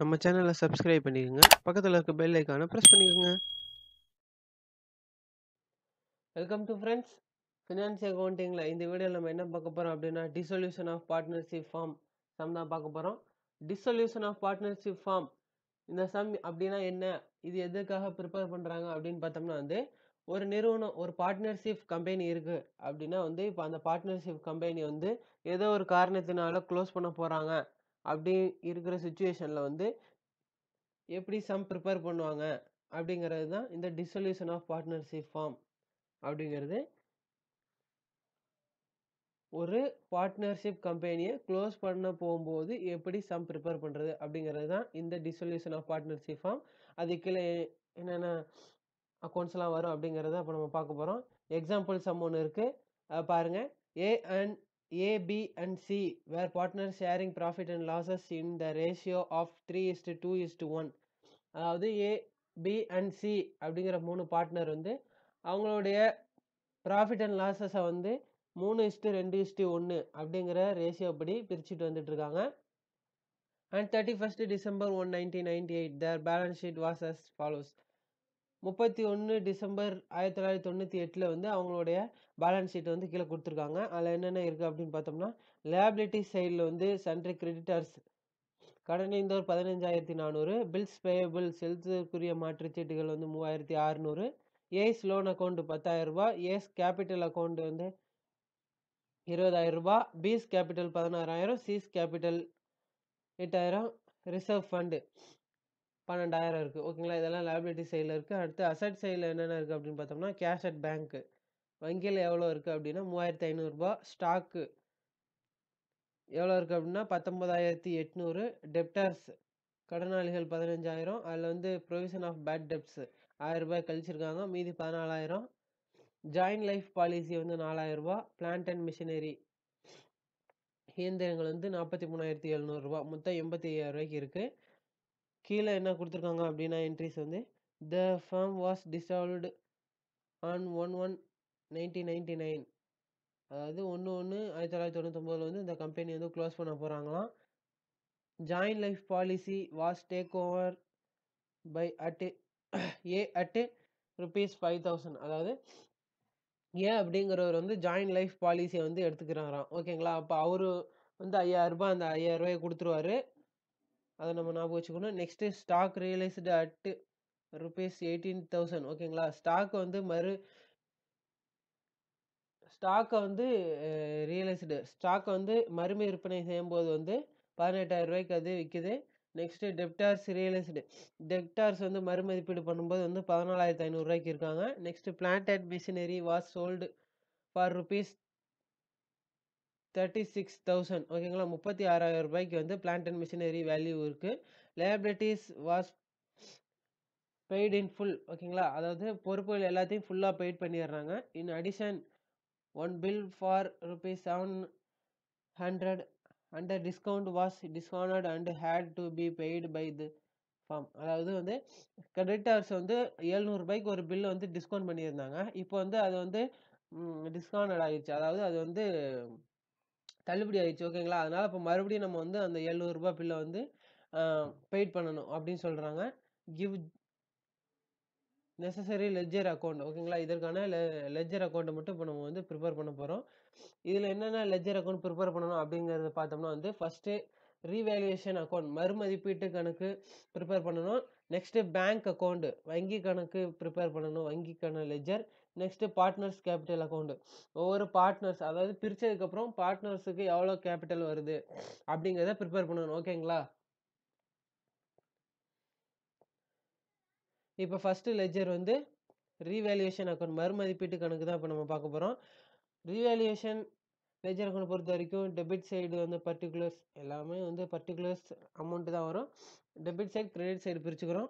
நம்ம சேனலை சப்ஸ்கிரைப் பண்ணிக்கோங்க பக்கத்தில் இருக்க பெல் ஐக்கானை ப்ரெஸ் பண்ணிக்கோங்க வெல்கம் டு ஃப்ரெண்ட்ஸ் ஃபினான்ஸ் அக்கௌண்டிங்கில் இந்த வீடியோவில் நம்ம என்ன பார்க்க போகிறோம் அப்படின்னா dissolution of partnership firm sum தான் பார்க்க போகிறோம் டிசொல்யூஷன் ஆஃப் பார்ட்னர்ஷிப் ஃபார்ம் இந்த சம் அப்படின்னா என்ன இது எதுக்காக ப்ரிப்பேர் பண்ணுறாங்க அப்படின்னு பார்த்தோம்னா வந்து ஒரு நிறுவனம் ஒரு பார்ட்னர்ஷிப் கம்பெனி இருக்குது அப்படின்னா வந்து இப்போ அந்த பார்ட்னர்ஷிப் கம்பெனி வந்து ஏதோ ஒரு காரணத்தினால க்ளோஸ் பண்ண போகிறாங்க அப்படி இருக்கிற சுச்சுவேஷனில் வந்து எப்படி சம் ப்ரிப்பேர் பண்ணுவாங்க அப்படிங்கிறது தான் இந்த டிசொல்யூஷன் ஆஃப் பார்ட்னர்ஷிப் ஃபார்ம் அப்படிங்கிறது ஒரு பார்ட்னர்ஷிப் கம்பெனியை க்ளோஸ் பண்ண போகும்போது எப்படி சம் ப்ரிப்பேர் பண்ணுறது அப்படிங்கிறது தான் இந்த டிசொல்யூஷன் ஆஃப் பார்ட்னர்ஷிப் ஃபார்ம் கீழே என்னென்ன அக்கௌண்ட்ஸ்லாம் வரும் அப்படிங்கிறத அப்போ நம்ம பார்க்க போகிறோம் எக்ஸாம்பிள் சம் ஒன்று இருக்குது பாருங்கள் A and A, B and C were partners sharing profit and losses in the ratio of 3 is to 2 is அதாவது ஏ பி அண்ட் சி அப்படிங்கிற மூணு பார்ட்னர் வந்து அவங்களுடைய ப்ராஃபிட் அண்ட் லாஸஸை வந்து மூணு இஸ்ட்டு ரெண்டு இஸ்ட்டு ஒன்று அப்படிங்கிற ரேஷியோ படி பிரிச்சுட்டு வந்துட்டுருக்காங்க and thirty first December one nineteen ninety eight their balance sheet was as follows முப்பத்தி ஒன்று டிசம்பர் ஆயிரத்தி தொள்ளாயிரத்தி தொண்ணூற்றி எட்டில் வந்து அவங்களுடைய பேலன்ஸ் ஷீட் வந்து கீழே கொடுத்துருக்காங்க அதில் என்னென்ன இருக்குது அப்படின்னு பார்த்தோம்னா லேபிலிட்டி சைடில் வந்து சன்ட்ரி கிரெடிட்டர்ஸ் கடனைந்தோர் பதினஞ்சாயிரத்தி நானூறு பில்ஸ் பேயபிள் செலுத்துக்குரிய மாற்றுச்சீட்டுகள் வந்து மூவாயிரத்தி அறநூறு ஏஸ் லோன் அக்கௌண்ட்டு பத்தாயிரம் ரூபா ஏஸ் கேபிட்டல் அக்கௌண்ட் வந்து இருபதாயிரம் ரூபா பிஸ் கேபிட்டல் பதினாறாயிரம் சிஸ் கேபிட்டல் எட்டாயிரம் ரிசர்வ் ஃபண்டு பன்னெண்டாயிரம் இருக்குது ஓகேங்களா இதெல்லாம் லேபிலிட்டி சைடில் இருக்குது அடுத்து அசட் சைடில் என்னென்ன இருக்குது அப்படின்னு பார்த்தோம்னா கேஷ் அட் பேங்க்கு வங்கியில் எவ்வளோ இருக்குது அப்படின்னா மூவாயிரத்தி ஐநூறுரூபா ஸ்டாக்கு எவ்வளோ இருக்குது அப்படின்னா பத்தொம்போதாயிரத்தி எட்நூறு டெப்டர்ஸ் கடனாளிகள் பதினஞ்சாயிரம் அதில் வந்து ப்ரொவிஷன் ஆஃப் பேட் டெப்ட்ஸு ஆயிரரூபாய் கழிச்சிருக்காங்க மீதி பதினாலாயிரம் ஜாயின் லைஃப் பாலிசி வந்து நாலாயிரரூபா பிளான்ட் அண்ட் மிஷினரி இயந்திரங்கள் வந்து நாற்பத்தி மூணாயிரத்தி எழுநூறுபா மொத்தம் எண்பத்தி ரூபாய்க்கு இருக்குது கீழே என்ன கொடுத்துருக்காங்க அப்படின்னா என்ட்ரிஸ் வந்து the firm was dissolved on one one nineteen nine அதாவது ஒன்று ஒன்று ஆயிரத்தி தொள்ளாயிரத்தி தொண்ணூற்றி வந்து இந்த கம்பெனி வந்து க்ளோஸ் பண்ண போகிறாங்களாம் joint life policy was take over by at A at rupees five thousand அதாவது ஏ அப்படிங்கிறவர் வந்து ஜாயின் லைஃப் பாலிசியை வந்து எடுத்துக்கிறாராம் ஓகேங்களா அப்போ அவர் வந்து ஐயாயிரரூபா அந்த ஐயாயிரரூபாயை கொடுத்துருவாரு அதை நம்ம ஞாபகம் வச்சுக்கணும் next stock realised at rupees eighteen thousand ஓகேங்களா ஸ்டாக் வந்து மறு ஸ்டாக்கை வந்து ரியலைஸ்டு ஸ்டாக்கை வந்து மறுமை விற்பனை செய்யும்போது வந்து பதினெட்டாயிரம் ரூபாய்க்கு அது விற்கிது நெக்ஸ்ட்டு டெப்டார்ஸ் ரியலைஸ்டு டெப்டார்ஸ் வந்து மறுமதிப்பீடு பண்ணும்போது வந்து பதினாலாயிரத்து ஐநூறுரூவாய்க்கு இருக்காங்க next planted machinery was sold for rupees thirty six thousand ஓகேங்களா முப்பத்தி ஆறாயிரம் ரூபாய்க்கு வந்து பிளான்ட் அண்ட் மிஷினரி வேல்யூ இருக்குது liabilities was paid in full ஓகேங்களா அதாவது பொறுப்புகள் எல்லாத்தையும் ஃபுல்லாக பெய்ட் பண்ணிடுறாங்க in addition one bill for rupees seven hundred under discount was dishonored and had to be paid by the firm அதாவது வந்து கிரெடிட்டர்ஸ் வந்து ஏழ்நூறுபாய்க்கு ஒரு பில் வந்து டிஸ்கவுண்ட் பண்ணியிருந்தாங்க இப்போ வந்து அது வந்து டிஸ்கவுண்ட் ஆகிடுச்சு அதாவது அது வந்து தள்ளுபடி ஆகிடுச்சு ஓகேங்களா அதனால் இப்போ மறுபடியும் நம்ம வந்து அந்த எழுநூறுபா பில்லை வந்து பெய்ட் பண்ணணும் அப்படின்னு சொல்கிறாங்க கிவ் நெசசரி லெஜர் அக்கௌண்ட் ஓகேங்களா இதற்கான லெஜர் லெட்ஜர் அக்கௌண்ட்டை மட்டும் இப்போ நம்ம வந்து ப்ரிப்பேர் பண்ண போகிறோம் இதில் என்னென்ன லெஜர் அக்கௌண்ட் ப்ரிப்பேர் பண்ணணும் அப்படிங்கிறத பார்த்தோம்னா வந்து ஃபஸ்ட்டு ரீவேல்யூஷன் அக்கௌண்ட் மறுமதிப்பீட்டு கணக்கு ப்ரிப்பேர் பண்ணணும் நெக்ஸ்ட்டு பேங்க் அக்கௌண்ட்டு வங்கி கணக்கு ப்ரிப்பேர் பண்ணணும் வங்கிக்கான ledger next partners capital account ஒவ்வொரு பார்ட்னர்ஸ் அதாவது பிரித்ததுக்கப்புறம் பார்ட்னர்ஸுக்கு எவ்வளோ கேபிட்டல் வருது அப்படிங்கிறத ப்ரிப்பேர் பண்ணணும் ஓகேங்களா இப்போ ஃபஸ்ட்டு லெஜர் வந்து ரீவேல்யூஷன் அக்கௌண்ட் மறுமதிப்பீட்டு கணக்கு தான் இப்போ நம்ம பார்க்க போகிறோம் ரீவேல்யூஷன் லெஜர் அக்கௌண்ட் பொறுத்த வரைக்கும் டெபிட் சைடு வந்து பர்டிகுலர்ஸ் எல்லாமே வந்து பர்டிகுலர்ஸ் அமௌண்ட்டு தான் வரும் டெபிட் சைடு கிரெடிட் சைடு பிரிச்சுக்கிறோம்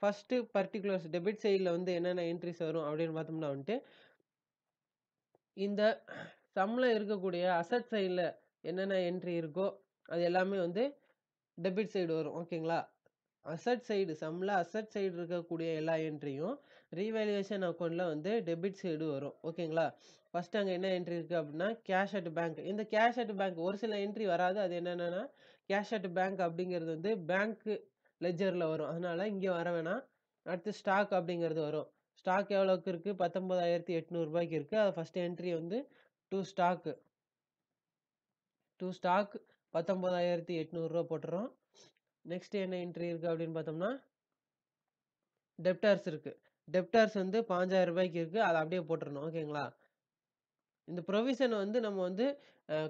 ஃபஸ்ட்டு பர்டிகுலர்ஸ் டெபிட் சைடில் வந்து என்னென்ன என்ட்ரிஸ் வரும் அப்படின்னு பார்த்தோம்னா வந்துட்டு இந்த சம்மில் இருக்கக்கூடிய அசட் சைடில் என்னென்ன என்ட்ரி இருக்கோ அது எல்லாமே வந்து டெபிட் சைடு வரும் ஓகேங்களா அசட் சைடு சம்மில் அசட் சைடு இருக்கக்கூடிய எல்லா என்ட்ரியும் ரீவேல்யூவேஷன் அக்கௌண்ட்டில் வந்து டெபிட் சைடு வரும் ஓகேங்களா ஃபஸ்ட்டு அங்கே என்ன என்ட்ரி இருக்குது அப்படின்னா கேஷ் அட் பேங்க் இந்த கேஷ் அட் பேங்க் ஒரு சில என்ட்ரி வராது அது என்னென்னா கேஷ் அட் பேங்க் அப்படிங்கிறது வந்து பேங்க்கு லெஜரில் வரும் அதனால் இங்கே வர வேணாம் அடுத்து ஸ்டாக் அப்படிங்கிறது வரும் ஸ்டாக் எவ்வளோக்கு இருக்குது பத்தொம்பதாயிரத்தி எட்நூறுபாய்க்கு இருக்குது அது ஃபஸ்ட்டு என்ட்ரி வந்து டூ ஸ்டாக்கு டூ ஸ்டாக் பத்தொம்பதாயிரத்தி எட்நூறுரூவா போட்டுறோம் நெக்ஸ்ட் என்ன என்ட்ரி இருக்குது அப்படின்னு பார்த்தோம்னா டெப்டார்ஸ் இருக்குது டெப்டார்ஸ் வந்து பாஞ்சாயிரம் ரூபாய்க்கு இருக்குது அதை அப்படியே போட்டுடணும் ஓகேங்களா இந்த ப்ரொவிஷனை வந்து நம்ம வந்து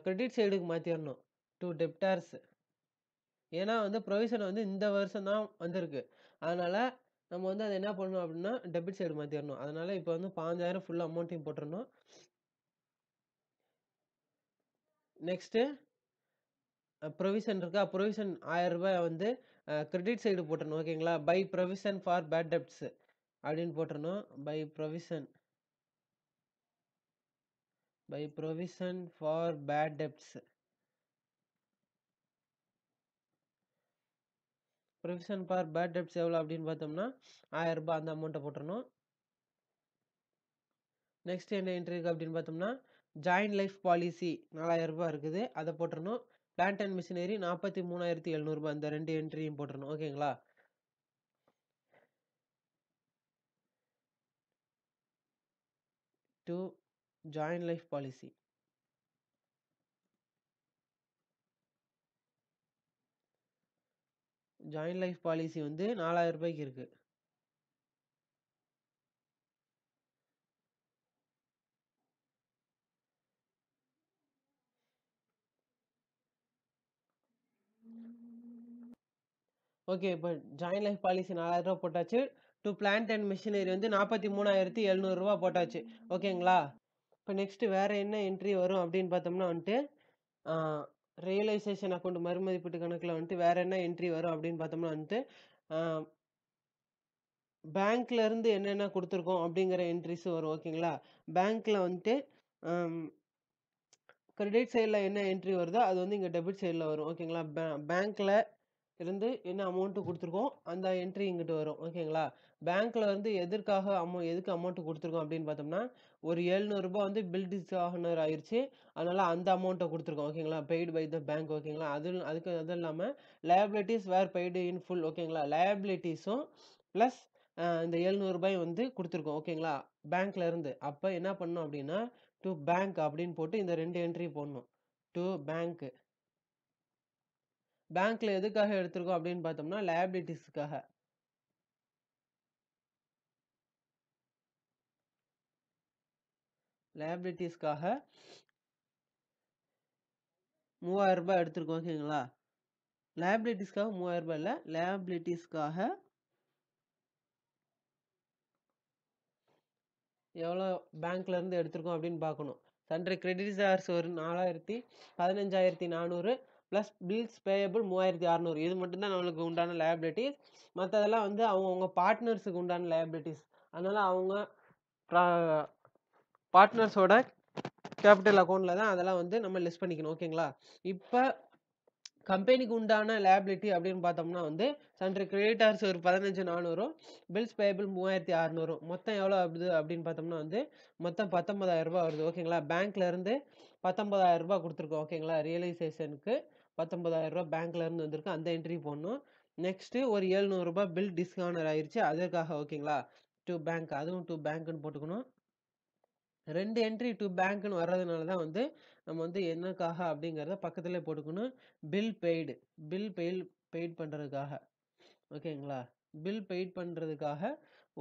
கிரெடிட் சைடுக்கு மாற்றிடணும் டூ டெப்டார்ஸ் ஏன்னா வந்து ப்ரொவிஷன் வந்து இந்த வருஷம் தான் வந்திருக்கு அதனால் நம்ம வந்து அதை என்ன பண்ணணும் அப்படின்னா டெபிட் சைடு மாற்றிடணும் அதனால் இப்போ வந்து பாஞ்சாயிரம் ஃபுல் அமௌண்ட்டையும் போட்டுடணும் நெக்ஸ்ட்டு ப்ரொவிஷன் இருக்குது ஆ ப்ரொவிஷன் ரூபாய் வந்து கிரெடிட் சைடு போட்டணும் ஓகேங்களா by provision for bad debts அப்படின்னு போட்டுருணும் by provision by provision for bad debts provision for bad debts எவ்வளோ அப்படின்னு பார்த்தோம்னா ரூபாய் அந்த அமௌண்ட்டை போட்டுடணும் நெக்ஸ்ட் என்ன என்ட்ரி இருக்குது அப்படின்னு பார்த்தோம்னா ஜாயின்ட் லைஃப் பாலிசி ரூபாய் இருக்குது அதை போட்டுடணும் பிளான்ட் அண்ட் மிஷினரி நாற்பத்தி மூணாயிரத்தி எழுநூறுபா இந்த ரெண்டு என்ட்ரியும் போட்டுருணும் ஓகேங்களா to joint life policy joint life policy வந்து நாலாயிரம் ரூபாய்க்கு இருக்குது ஓகே இப்போ ஜாயின் லைஃப் பாலிசி நாலாயிரம் போட்டாச்சு டு பிளான்ட் அண்ட் மிஷினரி வந்து நாற்பத்தி மூணாயிரத்தி எழுநூறுரூவா போட்டாச்சு ஓகேங்களா இப்போ நெக்ஸ்ட்டு வேறு என்ன என்ட்ரி வரும் அப்படின்னு பார்த்தோம்னா வந்துட்டு ரியலைசேஷன் அக்கௌண்ட் மறுமதிப்பீட்டு கணக்கில் வந்துட்டு வேறு என்ன என்ட்ரி வரும் அப்படின்னு பார்த்தோம்னா வந்துட்டு பேங்க்லேருந்து என்னென்ன கொடுத்துருக்கோம் அப்படிங்கிற என்ட்ரிஸும் வரும் ஓகேங்களா பேங்க்கில் வந்துட்டு கிரெடிட் சைடில் என்ன என்ட்ரி வருதோ அது வந்து இங்கே டெபிட் சைடில் வரும் ஓகேங்களா பே பேங்க்கில் இருந்து என்ன அமௌண்ட்டு கொடுத்துருக்கோம் அந்த என்ட்ரி இங்கிட்டு வரும் ஓகேங்களா பேங்க்கில் வந்து எதற்காக அமௌ எதுக்கு அமௌண்ட்டு கொடுத்துருக்கோம் அப்படின்னு பார்த்தோம்னா ஒரு எழுநூறுபா வந்து பில் டிஸ்ஆனர் ஆயிடுச்சு அதனால் அந்த அமௌண்ட்டை கொடுத்துருக்கோம் ஓகேங்களா பெய்டு பை த பேங்க் ஓகேங்களா அது அதுக்கு அது இல்லாமல் liabilities were paid in full ஓகேங்களா லேபிலிட்டிஸும் ப்ளஸ் இந்த எழுநூறுபாய் வந்து கொடுத்துருக்கோம் ஓகேங்களா பேங்க்கில் இருந்து அப்போ என்ன பண்ணோம் அப்படின்னா டு பேங்க் அப்படின்னு போட்டு இந்த ரெண்டு என்ட்ரி போடணும் டு பேங்க்கு பேங்க்கில் எதுக்காக எடுத்திருக்கோம் அப்படின்னு பார்த்தோம்னா லேபிலிட்டிஸ்க்காக லயபிலிட்டிஸ்க்காக மூவாயிரம் ரூபாய் எடுத்திருக்கோம் ஓகேங்களா லயபிலிட்டிஸ்க்காக மூவாயிரம் ரூபாய் இல்லை லயபிலிட்டிஸ்க்காக எவ்வளோ பேங்க்லேருந்து எடுத்திருக்கோம் அப்படின்னு பார்க்கணும் சண்டை கிரெடிட் சார்ஸ் ஒரு நாலாயிரத்தி பதினஞ்சாயிரத்தி நானூறு ப்ளஸ் பில்ஸ் பேயபிள் மூவாயிரத்தி அறநூறு இது மட்டும்தான் நம்மளுக்கு உண்டான லேபிலிட்டி மற்றதெல்லாம் வந்து அவங்கவுங்க பார்ட்னர்ஸுக்கு உண்டான லைபிலிட்டிஸ் அதனால் அவங்க பார்ட்னர்ஸோட கேபிட்டல் அக்கௌண்ட்டில் தான் அதெல்லாம் வந்து நம்ம லிஸ்ட் பண்ணிக்கணும் ஓகேங்களா இப்போ கம்பெனிக்கு உண்டான லேபிலிட்டி அப்படின்னு பார்த்தோம்னா வந்து சன்ற கிரெடிட்டர்ஸ் ஒரு பதினஞ்சு நானூறும் பில்ஸ் பேபிள் மூவாயிரத்தி அறநூறும் மொத்தம் எவ்வளோ ஆகுது அப்படின்னு பார்த்தோம்னா வந்து மொத்தம் பத்தொன்பதாயிரம் வருது ஓகேங்களா பேங்க்லேருந்து பத்தொன்பதாயிரம் கொடுத்துருக்கோம் ஓகேங்களா ரியலைசேஷனுக்கு பேங்க்ல பேங்க்லேருந்து வந்திருக்கு அந்த என்ட்ரி போடணும் நெக்ஸ்ட்டு ஒரு ஏழ்நூறுரூபா பில் டிஸ்கவுண்டர் ஆயிடுச்சு அதற்காக ஓகேங்களா டு பேங்க் அதுவும் டு பேங்க்குன்னு போட்டுக்கணும் ரெண்டு என்ட்ரி டு பேங்க்னு வர்றதுனால தான் வந்து நம்ம வந்து என்னக்காக அப்படிங்கிறத பக்கத்தில் போட்டுக்கணும் bill paid bill bail paid பண்ணுறதுக்காக ஓகேங்களா பில் பெய்ட் பண்ணுறதுக்காக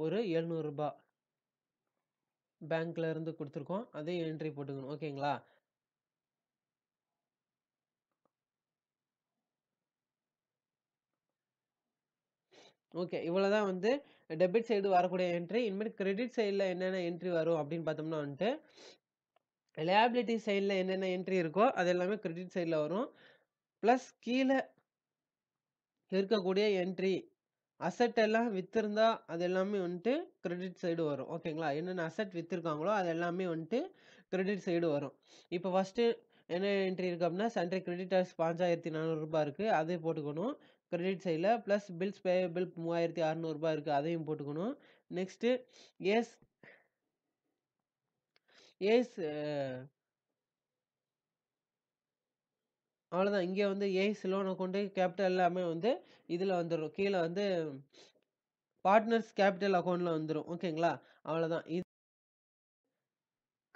ஒரு எழுநூறுபா பேங்க்ல இருந்து கொடுத்துருக்கோம் அதையும் என்ட்ரி போட்டுக்கணும் ஓகேங்களா ஓகே இவ்வளோ தான் வந்து டெபிட் சைடு வரக்கூடிய என்ட்ரி இனிமேல் கிரெடிட் சைடில் என்னென்ன என்ட்ரி வரும் அப்படின்னு பார்த்தோம்னா வந்துட்டு லேபிலிட்டி சைடில் என்னென்ன என்ட்ரி இருக்கோ அது எல்லாமே கிரெடிட் சைடில் வரும் ப்ளஸ் கீழே இருக்கக்கூடிய என்ட்ரி அசட் எல்லாம் விற்றுருந்தா அது எல்லாமே வந்துட்டு கிரெடிட் சைடு வரும் ஓகேங்களா என்னென்ன அசட் விற்றுருக்காங்களோ அது எல்லாமே வந்துட்டு கிரெடிட் சைடு வரும் இப்போ ஃபஸ்ட்டு என்ன என்ட்ரி இருக்குது அப்படின்னா சண்டே கிரெடிட்டர்ஸ் பாஞ்சாயிரத்தி நானூறுரூபா இருக்குது அதே போட்டுக்கணும் கிரெடிட் சைடில் ப்ளஸ் பில்ஸ் பேயபிள் மூவாயிரத்தி அறநூறுபா இருக்குது அதையும் போட்டுக்கணும் நெக்ஸ்ட்டு எஸ் ஏஸ் அவ்வளோதான் இங்கே வந்து ஏஸ் லோனை கொண்டு கேபிட்டல் எல்லாமே வந்து இதில் வந்துடும் கீழே வந்து பார்ட்னர்ஸ் கேபிட்டல் அக்கௌண்ட்டில் வந்துடும் ஓகேங்களா அவ்வளோதான் இது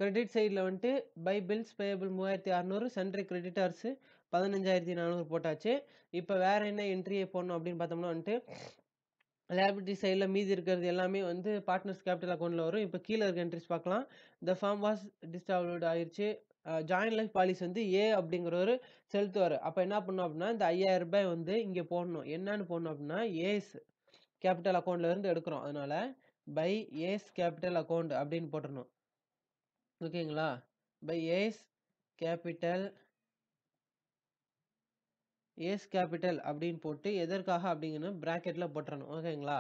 கிரெடிட் சைடில் வந்துட்டு பை பில்ஸ் பேயபிள் மூவாயிரத்தி அறநூறு சென்ட்ரி கிரெடிட்டார்ஸு பதினஞ்சாயிரத்தி நானூறு போட்டாச்சு இப்போ வேறு என்ன என்ட்ரியை போடணும் அப்படின்னு பார்த்தோம்னா வந்துட்டு லேபிலிட்டி சைடில் மீதி இருக்கிறது எல்லாமே வந்து பார்ட்னர்ஸ் கேபிட்டல் அக்கௌண்ட்டில் வரும் இப்போ கீழே இருக்க என்ட்ரிஸ் பார்க்கலாம் த ஃபார்ம் வாஸ் டிஸ்டாப்லோடு ஆயிடுச்சு ஜாயின் லைஃப் பாலிசி வந்து ஏ அப்படிங்கிற ஒரு செலுத்து வர அப்போ என்ன பண்ணணும் அப்படின்னா இந்த ஐயாயிரம் ரூபாய் வந்து இங்கே போடணும் என்னன்னு போடணும் அப்படின்னா ஏஸ் கேபிட்டல் அக்கௌண்ட்ல இருந்து எடுக்கிறோம் அதனால பை ஏஸ் கேபிட்டல் அக்கௌண்ட் அப்படின்னு போட்டுருணும் ஓகேங்களா by A's capital A's capital அப்படின்னு போட்டு எதற்காக அப்படிங்கன்னு ப்ராக்கெட்டில் போட்டுறணும் ஓகேங்களா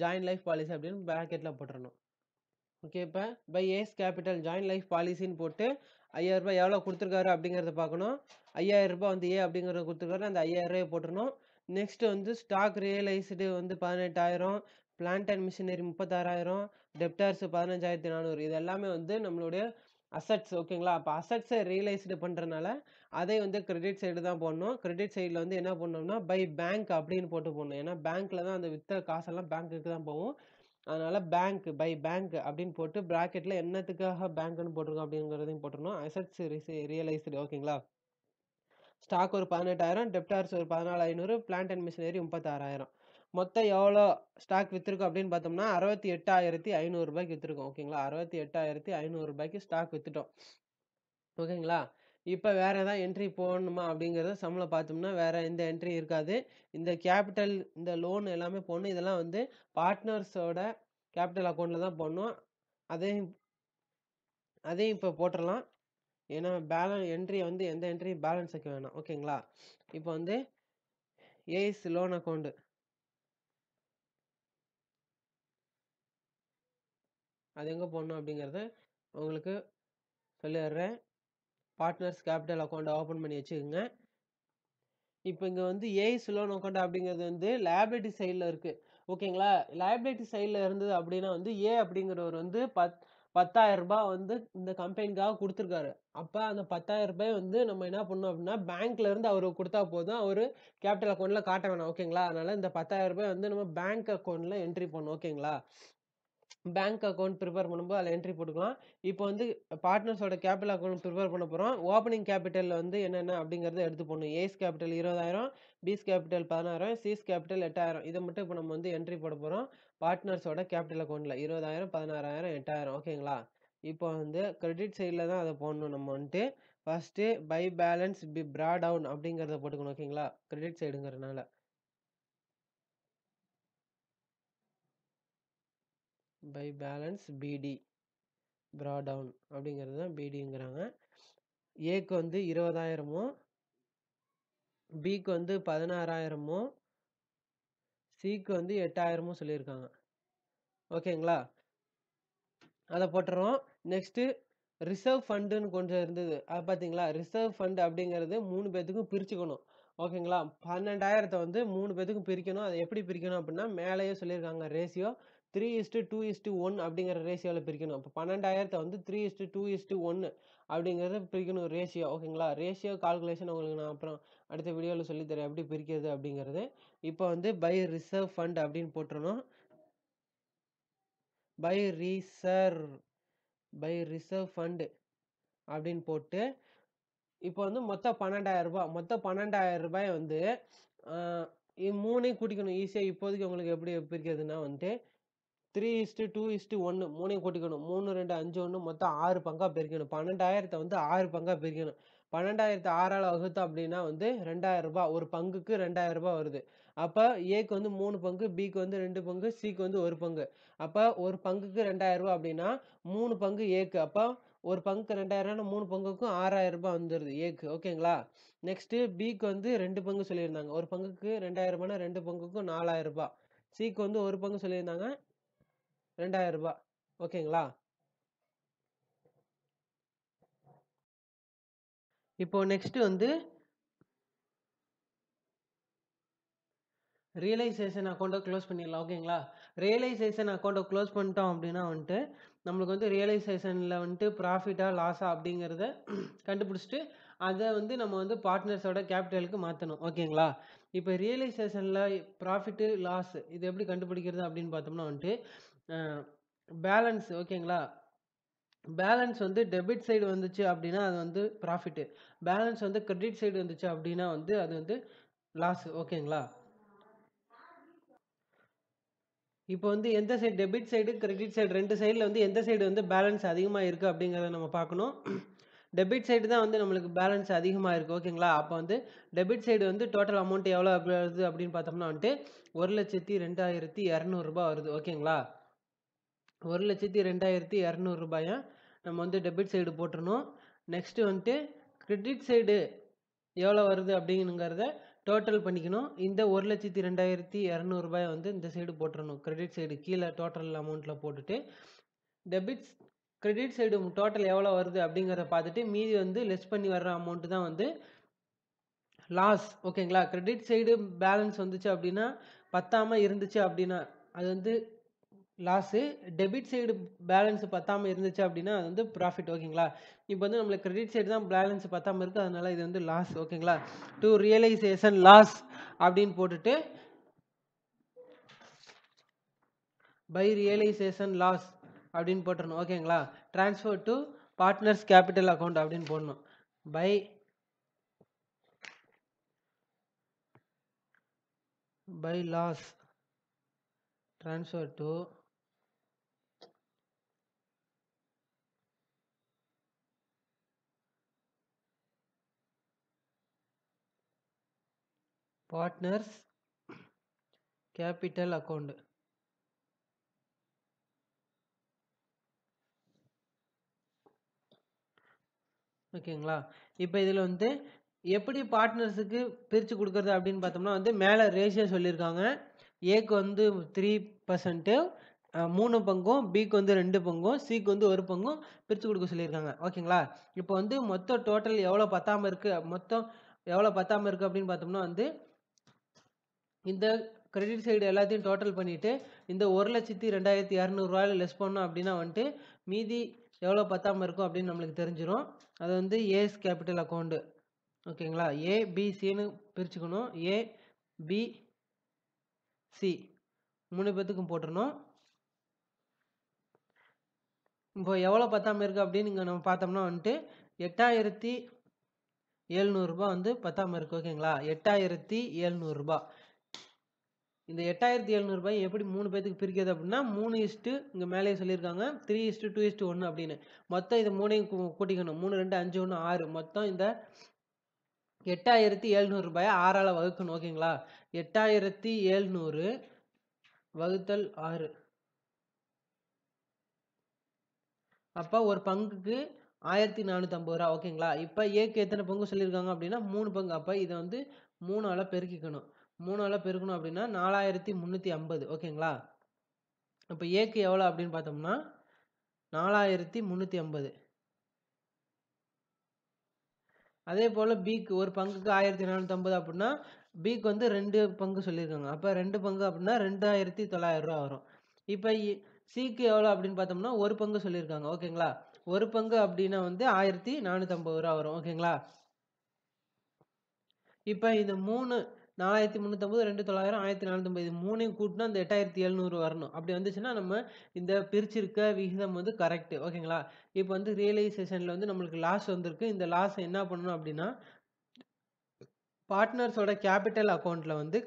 ஜாயின் லைஃப் பாலிசி அப்படின்னு ப்ராக்கெட்டில் போட்டுறணும் ஓகே இப்போ by A's capital joint life பாலிசின்னு போட்டு ஐயாயிரரூபா எவ்வளோ கொடுத்துருக்காரு அப்படிங்கிறத பார்க்கணும் ஐயாயிரரூபா வந்து ஏ அப்படிங்கிறத கொடுத்துருக்காரு அந்த ஐயாயிரம் ரூபாய் போட்டுருணும் நெக்ஸ்ட் வந்து ஸ்டாக் ரியலைஸ்டு வந்து பதினெட்டாயிரம் பிளான்ட் அண்ட் மிஷினரி முப்பத்தாறாயிரம் டெப்டார்ஸ் பதினஞ்சாயிரத்தி நானூறு இது எல்லாமே வந்து நம்மளுடைய அசட்ஸ் ஓகேங்களா அப்போ அசட்ஸை ரியலைஸ்டு பண்ணுறனால அதை வந்து கிரெடிட் சைடு தான் போடணும் கிரெடிட் சைடில் வந்து என்ன பண்ணோம்னா பை பேங்க் அப்படின்னு போட்டு போடணும் ஏன்னா பேங்க்கில் தான் அந்த விற்ற காசெல்லாம் பேங்க்குக்கு தான் போகும் அதனால் பேங்க் பை பேங்க் அப்படின்னு போட்டு ப்ராக்கெட்டில் என்னத்துக்காக பேங்க்குன்னு போட்டிருக்கோம் அப்படிங்கிறதையும் போட்டுருணும் அசட்ஸ் ரியலைஸ்டு ஓகேங்களா ஸ்டாக் ஒரு பதினெட்டாயிரம் டெப்டார்ஸ் ஒரு பதினாலு ஐநூறு பிளான்ட் அண்ட் மிஷினரி முப்பத்தாறாயிரம் மொத்தம் எவ்வளோ ஸ்டாக் விற்றுருக்கோம் அப்படின்னு பார்த்தோம்னா அறுபத்தி எட்டாயிரத்தி ஐநூறுரூபாய்க்கு விற்றுருக்கோம் ஓகேங்களா அறுபத்தி எட்டாயிரத்தி ஐநூறுரூபாய்க்கு ஸ்டாக் விற்றுட்டோம் ஓகேங்களா இப்போ வேறு எதாவது என்ட்ரி போடணுமா அப்படிங்கிறத சம்மளை பார்த்தோம்னா வேறு எந்த என்ட்ரி இருக்காது இந்த கேபிட்டல் இந்த லோன் எல்லாமே போடணும் இதெல்லாம் வந்து பார்ட்னர்ஸோட கேபிட்டல் அக்கௌண்ட்டில் தான் போடணும் அதையும் அதையும் இப்போ போட்டுடலாம் ஏன்னா பேலன்ஸ் என்ட்ரி வந்து எந்த என்ட்ரி பேலன்ஸ் வைக்க வேணாம் ஓகேங்களா இப்போ வந்து ஏஎஸ் லோன் அக்கௌண்ட்டு அது எங்கே போடணும் அப்படிங்கிறத உங்களுக்கு சொல்லிடுறேன் பார்ட்னர்ஸ் கேபிட்டல் அக்கௌண்ட்டை ஓப்பன் பண்ணி வச்சுக்கோங்க இப்போ இங்கே வந்து ஏஐஸ் லோன் அக்கௌண்ட் அப்படிங்கிறது வந்து லேபிலிட்டி சைடில் இருக்குது ஓகேங்களா லேபிலிட்டி சைடில் இருந்தது அப்படின்னா வந்து ஏ அப்படிங்கிறவர் வந்து பத் பத்தாயிரம் ரூபாய் வந்து இந்த கம்பெனிக்காக கொடுத்துருக்காரு அப்போ அந்த பத்தாயிரம் ரூபாய் வந்து நம்ம என்ன பண்ணோம் அப்படின்னா பேங்க்லேருந்து அவருக்கு கொடுத்தா போதும் அவர் கேபிட்டல் அக்கௌண்ட்டில் காட்ட வேணாம் ஓகேங்களா அதனால் இந்த பத்தாயிரம் ரூபாய் வந்து நம்ம பேங்க் அக்கௌண்ட்டில் என்ட்ரி பண்ணோம் ஓகேங்களா பேங்க் அக்கௌண்ட் ப்ரிப்பேர் பண்ணும்போது அதில் என்ட்ரி போட்டுக்கலாம் இப்போ வந்து பார்ட்னர்ஸோட கேபிட்டல் அக்கௌண்ட் ப்ரிப்பேர் பண்ண போகிறோம் ஓப்பனிங் கேபிட்டலில் வந்து என்னென்ன அப்படிங்கிறத எடுத்து போடணும் ஏஸ் கேபிட்டல் இருபதாயிரம் பிஸ் கேபிட்டல் பதினாயிரம் சிஸ் கேபிட்டல் எட்டாயிரம் இதை மட்டும் இப்போ நம்ம வந்து என்ட்ரி போட போகிறோம் பார்ட்னர்ஸோட கேபிட்டல் அக்கௌண்ட்டில் இருபதாயிரம் பதினாறாயிரம் எட்டாயிரம் ஓகேங்களா இப்போ வந்து கிரெடிட் சைடில் தான் அதை போடணும் நம்ம வந்துட்டு first by balance B brought down அப்படிங்கிறத போட்டுக்கணும் ஓகேங்களா கிரெடிட் சைடுங்கிறனால பை பேலன்ஸ் பிடி ப்ராடவுன் அப்படிங்கிறது தான் பிடிங்கிறாங்க ஏக்கு வந்து இருபதாயிரமும் பிக்கு வந்து பதினாறாயிரமும் சிக்கு வந்து எட்டாயிரமும் சொல்லியிருக்காங்க ஓகேங்களா அதை போட்டுறோம் நெக்ஸ்ட்டு ரிசர்வ் ஃபண்டுன்னு கொஞ்சம் இருந்தது அது பார்த்தீங்களா ரிசர்வ் ஃபண்டு அப்படிங்கிறது மூணு பேர்த்துக்கும் பிரிச்சுக்கணும் ஓகேங்களா பன்னெண்டாயிரத்தை வந்து மூணு பேர்த்துக்கும் பிரிக்கணும் அதை எப்படி பிரிக்கணும் அப்படின்னா மேலேயே சொல்லியிருக்காங்க ratio three is to two is to one அப்படிங்கிற ரேஷியோவில் பிரிக்கணும் இப்போ பன்னெண்டாயிரத்தை வந்து த்ரீ இஸ்ட்டு டூ இஸ்ட்டு ஒன்று அப்படிங்கிறத பிரிக்கணும் ரேஷியோ ஓகேங்களா ரேஷியோ கால்குலேஷன் உங்களுக்கு நான் அப்புறம் அடுத்த வீடியோவில் சொல்லித்தரேன் எப்படி பிரிக்கிறது அப்படிங்கிறது இப்போ வந்து பை ரிசர்வ் ஃபண்ட் அப்படின்னு போட்டுருணும் by reserve by reserve fund அப்படின்னு போட்டு இப்போ வந்து மொத்தம் பன்னெண்டாயிரம் ரூபாய் மொத்தம் பன்னெண்டாயிரம் ரூபாய் வந்து மூணையும் கூட்டிக்கணும் ஈஸியாக இப்போதைக்கு உங்களுக்கு எப்படி பிரிக்கிறதுனா வந்துட்டு த்ரீ இஸ்ட்டு டூ இஸ்ட்டு ஒன்று மூணையும் கூட்டிக்கணும் மூணு ரெண்டு அஞ்சு ஒன்று மொத்தம் ஆறு பங்காக பிரிக்கணும் பன்னெண்டாயிரத்தை வந்து ஆறு பங்காக பிரிக்கணும் பன்னெண்டாயிரத்து ஆறால் வகுத்து அப்படின்னா வந்து ரெண்டாயிரம் ரூபாய் ஒரு பங்குக்கு ரெண்டாயிரம் ரூபாய் வருது அப்போ ஏக்கு வந்து மூணு பங்கு பிக்கு வந்து ரெண்டு பங்கு சிக்கு வந்து ஒரு பங்கு அப்போ ஒரு பங்குக்கு ரெண்டாயிரம் ரூபாய் அப்படின்னா மூணு பங்கு ஏக்கு அப்போ ஒரு பங்குக்கு ரெண்டாயிரம்னா மூணு பங்குக்கும் ஆறாயிரம் ரூபாய் வந்துடுது ஏக்கு ஓகேங்களா நெக்ஸ்ட்டு பிக்கு வந்து ரெண்டு பங்கு சொல்லியிருந்தாங்க ஒரு பங்குக்கு ரெண்டாயிரம் ரூபாய்னா ரெண்டு பங்குக்கும் நாலாயிரம் ரூபாய் சிக்கு வந்து ஒரு பங்கு சொல்லியிருந்தாங்க ரெண்டாயிரம் ரூபாய் ஓகேங்களா இப்போ நெக்ஸ்ட் வந்து ரியலைசேஷன் அக்கௌண்ட்டை க்ளோஸ் பண்ணிடலாம் ஓகேங்களா ரியலைசேஷன் அக்கௌண்ட்டை க்ளோஸ் பண்ணிட்டோம் அப்படின்னா வந்துட்டு நம்மளுக்கு வந்து ரியலைசேஷனில் வந்துட்டு ப்ராஃபிட்டா லாஸா அப்படிங்கிறத கண்டுபிடிச்சிட்டு அதை வந்து நம்ம வந்து பார்ட்னர்ஸோட கேபிட்டலுக்கு மாற்றணும் ஓகேங்களா இப்போ ரியலைசேஷனில் ப்ராஃபிட்டு லாஸ் இது எப்படி கண்டுபிடிக்கிறது அப்படின்னு பார்த்தோம்னா வந்துட்டு பேலன்ஸ் ஓகேங்களா பேலன்ஸ் வந்து டெபிட் சைடு வந்துச்சு அப்படின்னா அது வந்து ப்ராஃபிட்டு பேலன்ஸ் வந்து கிரெடிட் சைடு வந்துச்சு அப்படின்னா வந்து அது வந்து லாஸ் ஓகேங்களா இப்போ வந்து எந்த side debit side credit side ரெண்டு சைடில் வந்து எந்த சைடு வந்து பேலன்ஸ் அதிகமாக இருக்குது அப்படிங்கிறத நம்ம பார்க்கணும் டெபிட் சைடு தான் வந்து நம்மளுக்கு பேலன்ஸ் அதிகமாக இருக்குது ஓகேங்களா அப்போ வந்து டெபிட் சைடு வந்து டோட்டல் அமௌண்ட் எவ்வளோ வருது அப்படின்னு பார்த்தோம்னா வந்துட்டு ஒரு லட்சத்தி ரெண்டாயிரத்தி இரநூறுபா வருது ஓகேங்களா ஒரு லட்சத்தி ரெண்டாயிரத்தி இரநூறுபாயும் நம்ம வந்து டெபிட் சைடு போட்டுருணும் நெக்ஸ்ட்டு வந்துட்டு கிரெடிட் சைடு எவ்வளோ வருது அப்படிங்கிறத டோட்டல் பண்ணிக்கணும் இந்த ஒரு லட்சத்தி ரெண்டாயிரத்தி இரநூறுபாய் வந்து இந்த சைடு போட்டுறணும் கிரெடிட் சைடு கீழே டோட்டல் அமௌண்ட்டில் போட்டுட்டு டெபிட்ஸ் கிரெடிட் சைடு டோட்டல் எவ்வளோ வருது அப்படிங்கிறத பார்த்துட்டு மீதி வந்து லெஸ் பண்ணி வர்ற அமௌண்ட்டு தான் வந்து லாஸ் ஓகேங்களா கிரெடிட் சைடு பேலன்ஸ் வந்துச்சு அப்படின்னா பத்தாமல் இருந்துச்சு அப்படின்னா அது வந்து லாஸு டெபிட் சைடு பேலன்ஸ் பத்தாமல் இருந்துச்சு அப்படின்னா அது வந்து ப்ராஃபிட் ஓகேங்களா இப்போ வந்து நம்மளுக்கு கிரெடிட் சைடு தான் பேலன்ஸ் பத்தாமல் இருக்குது அதனால் இது வந்து லாஸ் ஓகேங்களா டு ரியலைசேஷன் லாஸ் அப்படின்னு போட்டுட்டு பை ரியலைசேஷன் லாஸ் அப்படின்னு போட்டுருணும் ஓகேங்களா transfer to partners capital account அப்படின்னு போடணும் by by loss transfer to partners capital account ஓகேங்களா இப்போ இதில் வந்து எப்படி பார்ட்னர்ஸுக்கு பிரித்து கொடுக்குறது அப்படின்னு பார்த்தோம்னா வந்து மேலே ரேஷியோ சொல்லியிருக்காங்க ஏக்கு வந்து த்ரீ பர்சன்ட்டு மூணு பங்கும் பிக்கு வந்து ரெண்டு பங்கும் சிக்கு வந்து ஒரு பங்கும் பிரித்து கொடுக்க சொல்லியிருக்காங்க ஓகேங்களா இப்போ வந்து மொத்தம் டோட்டல் எவ்வளோ பத்தாமல் இருக்குது மொத்தம் எவ்வளோ பத்தாமல் இருக்குது அப்படின்னு பார்த்தோம்னா வந்து இந்த கிரெடிட் சைடு எல்லாத்தையும் டோட்டல் பண்ணிவிட்டு இந்த ஒரு லட்சத்தி ரெண்டாயிரத்தி இரநூறுவாயில் லெஸ் பண்ணோம் அப்படின்னா வந்துட்டு மீதி எவ்வளோ பத்தாமல் இருக்கும் அப்படின்னு நம்மளுக்கு தெரிஞ்சிடும் அது வந்து ஏஎஸ் கேபிட்டல் அக்கௌண்ட்டு ஓகேங்களா ஏபிசின்னு பிரிச்சுக்கணும் ஏபிசி மூணு பேத்துக்கும் போட்டுருணும் இப்போ எவ்வளோ பத்தாமல் இருக்குது அப்படின்னு இங்கே நம்ம பார்த்தோம்னா வந்துட்டு எட்டாயிரத்தி எழுநூறுபா வந்து பத்தாமல் இருக்குது ஓகேங்களா எட்டாயிரத்தி எழுநூறுபா இந்த எட்டாயிரத்தி எழுநூறுபாய் எப்படி மூணு பேத்துக்கு பிரிக்கிறது அப்படின்னா மூணு இஸ்ட்டு இங்கே மேலேயே சொல்லியிருக்காங்க த்ரீ இஸ்ட்டு டூ இஸ்ட்டு ஒன்று அப்படின்னு மொத்தம் இதை மூணையும் கூட்டிக்கணும் மூணு ரெண்டு அஞ்சு ஒன்று ஆறு மொத்தம் இந்த எட்டாயிரத்தி எழுநூறுபாயை ஆறால் வகுக்கணும் ஓகேங்களா எட்டாயிரத்தி எழுநூறு வகுத்தல் ஆறு அப்போ ஒரு பங்குக்கு ஆயிரத்தி நானூற்றம்பது ரூபா ஓகேங்களா இப்போ ஏக்கு எத்தனை பங்கு சொல்லியிருக்காங்க அப்படின்னா மூணு பங்கு அப்போ இதை வந்து மூணால் பெருக்கிக்கணும் மூணால் பெருக்கணும் அப்படின்னா நாலாயிரத்தி முந்நூற்றி ஐம்பது ஓகேங்களா இப்போ ஏக்கு எவ்வளோ அப்படின்னு பார்த்தோம்னா நாலாயிரத்தி முந்நூற்றி ஐம்பது அதே போல் பிக்கு ஒரு பங்குக்கு ஆயிரத்தி நானூற்றம்பது அப்படின்னா பிக்கு வந்து ரெண்டு பங்கு சொல்லியிருக்காங்க அப்போ ரெண்டு பங்கு அப்படின்னா ரெண்டாயிரத்தி தொள்ளாயிரரூவா வரும் இப்போ சிக்கு எவ்வளோ அப்படின்னு பார்த்தோம்னா ஒரு பங்கு சொல்லியிருக்காங்க ஓகேங்களா ஒரு பங்கு அப்படின்னா வந்து ஆயிரத்தி நானூற்றம்பது ரூபா வரும் ஓகேங்களா இப்போ இது மூணு நாலாயிரத்தி முந்நூற்றம்பது ரெண்டு தொள்ளாயிரம் ஆயிரத்தி நானூற்றம்பது மூணையும் கூட்டினா அந்த எட்டாயிரத்தி எழுநூறு வரணும் அப்படி வந்துச்சுன்னா நம்ம இந்த பிரிச்சிருக்க விகிதம் வந்து கரெக்டு ஓகேங்களா இப்போ வந்து ரியலைசேஷனில் வந்து நம்மளுக்கு லாஸ் வந்திருக்கு இந்த லாஸ் என்ன பண்ணணும் அப்படின்னா பார்ட்னர்ஸோட கேபிட்டல் அக்கௌண்ட்டில் வந்து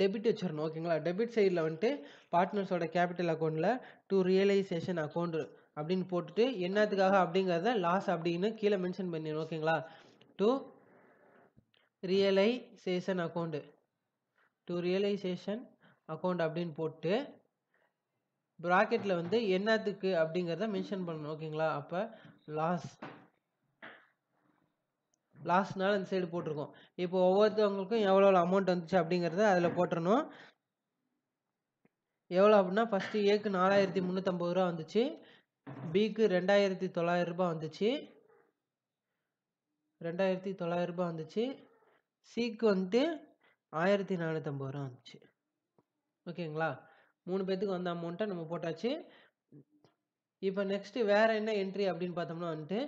டெபிட் வச்சிடணும் ஓகேங்களா டெபிட் சைடில் வந்துட்டு பார்ட்னர்ஸோட கேபிட்டல் அக்கௌண்ட்டில் டு ரியலைசேஷன் அக்கௌண்ட் அப்படின்னு போட்டுட்டு என்னத்துக்காக அப்படிங்கிறத லாஸ் அப்படின்னு கீழே மென்ஷன் பண்ணிடணும் ஓகேங்களா to realisation account to realisation account அப்படின்னு போட்டு ப்ராக்கெட்டில் வந்து என்னத்துக்கு அப்படிங்கிறத மென்ஷன் பண்ணணும் ஓகேங்களா அப்போ லாஸ் லாஸ்ட் நாள் அந்த சைடு போட்டிருக்கோம் இப்போ ஒவ்வொருத்தவங்களுக்கும் எவ்வளோ அமௌண்ட் வந்துச்சு அப்படிங்கிறத அதில் போட்டுடணும் எவ்வளோ அப்படின்னா ஃபஸ்ட்டு ஏக்கு நாலாயிரத்தி முந்நூற்றம்பது ரூபா வந்துச்சு பிக்கு ரெண்டாயிரத்தி தொள்ளாயிரரூபா வந்துச்சு ரெண்டாயிரத்தி தொள்ளாயிரரூபா வந்துச்சு சிக்கு வந்துட்டு ஆயிரத்தி நானூற்றம்பது ரூபா வந்துச்சு ஓகேங்களா மூணு பேர்த்துக்கு வந்த அமௌண்ட்டை நம்ம போட்டாச்சு இப்போ நெக்ஸ்ட்டு வேறு என்ன என்ட்ரி அப்படின்னு பார்த்தோம்னா வந்துட்டு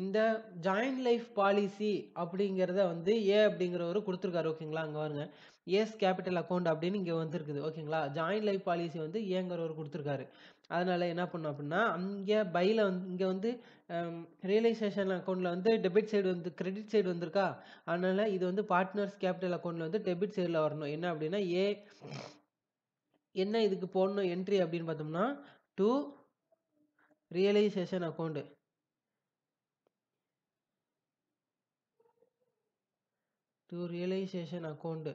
இந்த ஜாயின்ட் லைஃப் பாலிசி அப்படிங்கிறத வந்து ஏ அப்படிங்கிறவரு கொடுத்துருக்காரு ஓகேங்களா அங்கே வருங்க எஸ் கேபிட்டல் அக்கௌண்ட் அப்படின்னு இங்கே வந்துருக்குது ஓகேங்களா ஜாயின் லைஃப் பாலிசி வந்து ஏங்கிறவர் கொடுத்துருக்காரு அதனால் என்ன பண்ணும் அப்படின்னா அங்கே பையில் வந்து இங்கே வந்து ரியலைசேஷன் அக்கௌண்ட்டில் வந்து டெபிட் சைடு வந்து கிரெடிட் சைடு வந்திருக்கா அதனால் இது வந்து பார்ட்னர்ஸ் கேபிட்டல் அக்கௌண்ட்டில் வந்து டெபிட் சைடில் வரணும் என்ன அப்படின்னா ஏ என்ன இதுக்கு போடணும் என்ட்ரி அப்படின்னு பார்த்தோம்னா to realisation account to realisation account